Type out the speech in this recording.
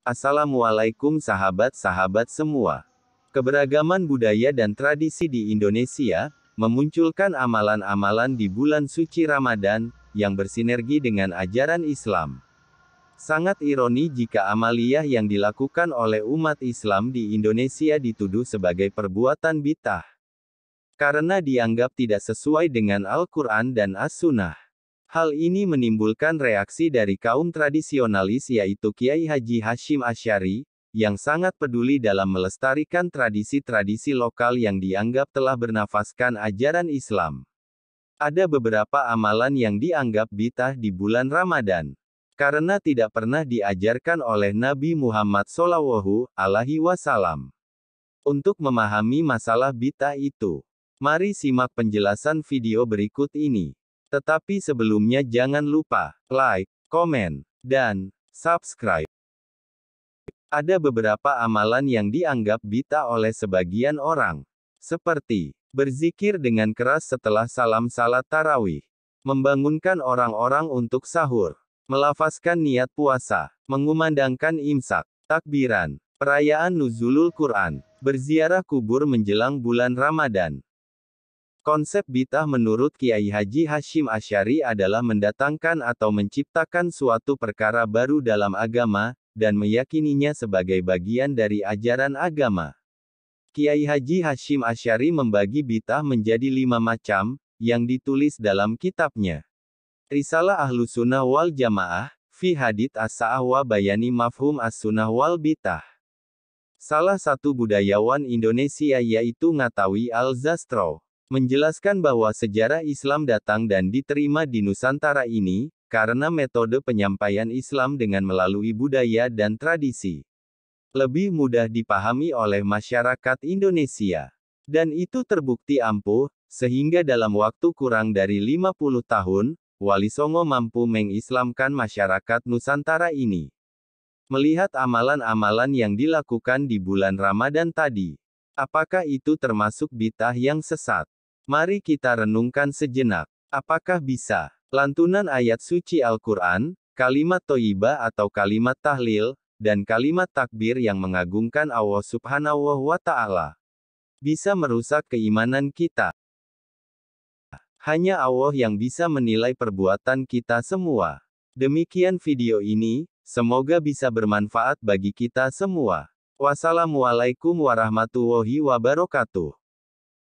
Assalamualaikum sahabat-sahabat semua. Keberagaman budaya dan tradisi di Indonesia memunculkan amalan-amalan di bulan suci Ramadan yang bersinergi dengan ajaran Islam. Sangat ironi jika amaliyah yang dilakukan oleh umat Islam di Indonesia dituduh sebagai perbuatan bitah, karena dianggap tidak sesuai dengan Al-Qur'an dan As-Sunnah. Hal ini menimbulkan reaksi dari kaum tradisionalis yaitu Kiai Haji Hashim Asyari, yang sangat peduli dalam melestarikan tradisi-tradisi lokal yang dianggap telah bernafaskan ajaran Islam. Ada beberapa amalan yang dianggap bitah di bulan Ramadan. Karena tidak pernah diajarkan oleh Nabi Muhammad SAW, Untuk memahami masalah bitah itu, mari simak penjelasan video berikut ini. Tetapi sebelumnya jangan lupa like, komen, dan subscribe. Ada beberapa amalan yang dianggap bita oleh sebagian orang, seperti berzikir dengan keras setelah salam salat tarawih, membangunkan orang-orang untuk sahur, melafaskan niat puasa, mengumandangkan imsak, takbiran, perayaan nuzulul Quran, berziarah kubur menjelang bulan Ramadan. Konsep bitah menurut Kiai Haji Hashim Asyari adalah mendatangkan atau menciptakan suatu perkara baru dalam agama, dan meyakininya sebagai bagian dari ajaran agama. Kiai Haji Hashim Asyari membagi bitah menjadi lima macam, yang ditulis dalam kitabnya. Risalah Ahlu Sunnah wal Jamaah, Fi Hadith As-Sa'ah Bayani Mafhum As-Sunnah wal Bitah. Salah satu budayawan Indonesia yaitu Ngatawi Al-Zastro menjelaskan bahwa sejarah Islam datang dan diterima di Nusantara ini, karena metode penyampaian Islam dengan melalui budaya dan tradisi. Lebih mudah dipahami oleh masyarakat Indonesia. Dan itu terbukti ampuh, sehingga dalam waktu kurang dari 50 tahun, Wali Songo mampu mengislamkan masyarakat Nusantara ini. Melihat amalan-amalan yang dilakukan di bulan Ramadan tadi, apakah itu termasuk bitah yang sesat? Mari kita renungkan sejenak. Apakah bisa? Lantunan ayat suci Al-Quran, kalimat toiba atau kalimat tahlil, dan kalimat takbir yang mengagungkan Allah subhanahu wa ta'ala. Bisa merusak keimanan kita. Hanya Allah yang bisa menilai perbuatan kita semua. Demikian video ini, semoga bisa bermanfaat bagi kita semua. Wassalamualaikum warahmatullahi wabarakatuh.